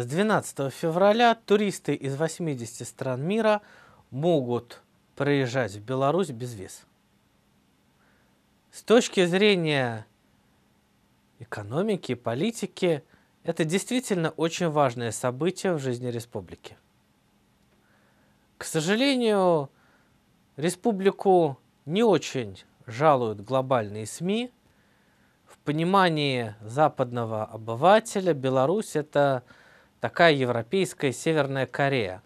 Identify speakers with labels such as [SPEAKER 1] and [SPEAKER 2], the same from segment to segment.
[SPEAKER 1] С 12 февраля туристы из 80 стран мира могут проезжать в Беларусь без виз. С точки зрения экономики, политики, это действительно очень важное событие в жизни республики. К сожалению, республику не очень жалуют глобальные СМИ. В понимании западного обывателя Беларусь это такая европейская Северная Корея,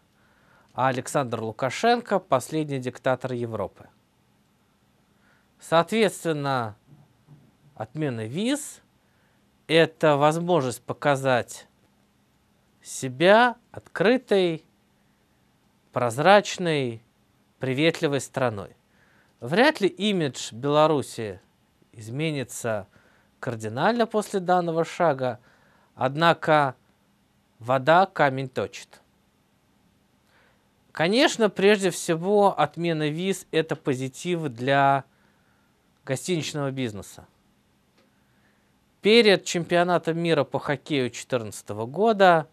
[SPEAKER 1] а Александр Лукашенко – последний диктатор Европы. Соответственно, отмена виз – это возможность показать себя открытой, прозрачной, приветливой страной. Вряд ли имидж Беларуси изменится кардинально после данного шага, однако – Вода камень точит. Конечно, прежде всего, отмена виз – это позитив для гостиничного бизнеса. Перед чемпионатом мира по хоккею 2014 года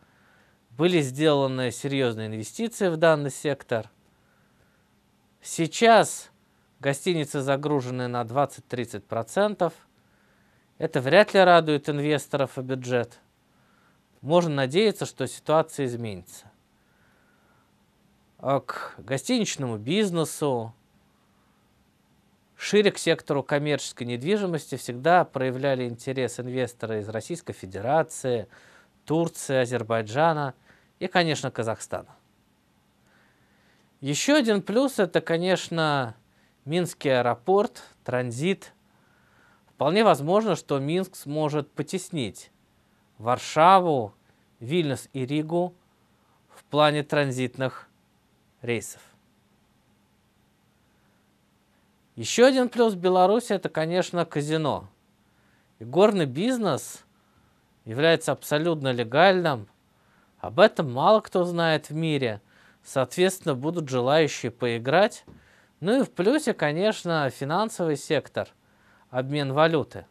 [SPEAKER 1] были сделаны серьезные инвестиции в данный сектор. Сейчас гостиницы загружены на 20-30%. Это вряд ли радует инвесторов и бюджет – можно надеяться, что ситуация изменится. А к гостиничному бизнесу, шире к сектору коммерческой недвижимости всегда проявляли интерес инвесторы из Российской Федерации, Турции, Азербайджана и, конечно, Казахстана. Еще один плюс – это, конечно, Минский аэропорт, транзит. Вполне возможно, что Минск сможет потеснить Варшаву, Вильнюс и Ригу в плане транзитных рейсов. Еще один плюс Беларуси – это, конечно, казино. И горный бизнес является абсолютно легальным. Об этом мало кто знает в мире. Соответственно, будут желающие поиграть. Ну и в плюсе, конечно, финансовый сектор, обмен валюты.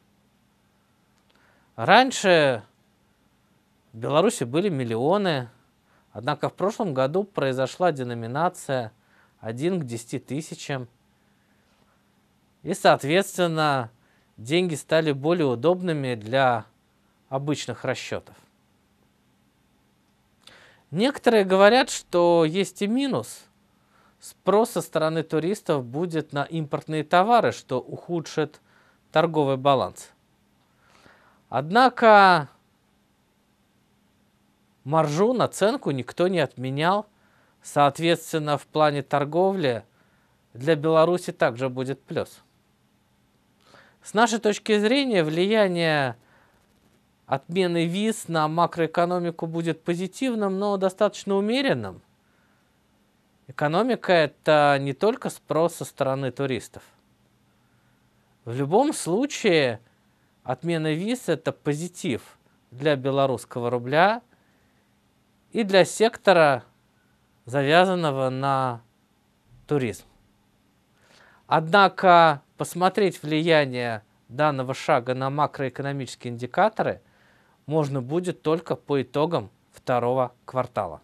[SPEAKER 1] Раньше в Беларуси были миллионы, однако в прошлом году произошла деноминация 1 к 10 тысячам. И, соответственно, деньги стали более удобными для обычных расчетов. Некоторые говорят, что есть и минус. Спрос со стороны туристов будет на импортные товары, что ухудшит торговый баланс. Однако маржу, наценку никто не отменял. Соответственно, в плане торговли для Беларуси также будет плюс. С нашей точки зрения, влияние отмены виз на макроэкономику будет позитивным, но достаточно умеренным. Экономика – это не только спрос со стороны туристов. В любом случае, отмена виз – это позитив для белорусского рубля – и для сектора, завязанного на туризм. Однако посмотреть влияние данного шага на макроэкономические индикаторы можно будет только по итогам второго квартала.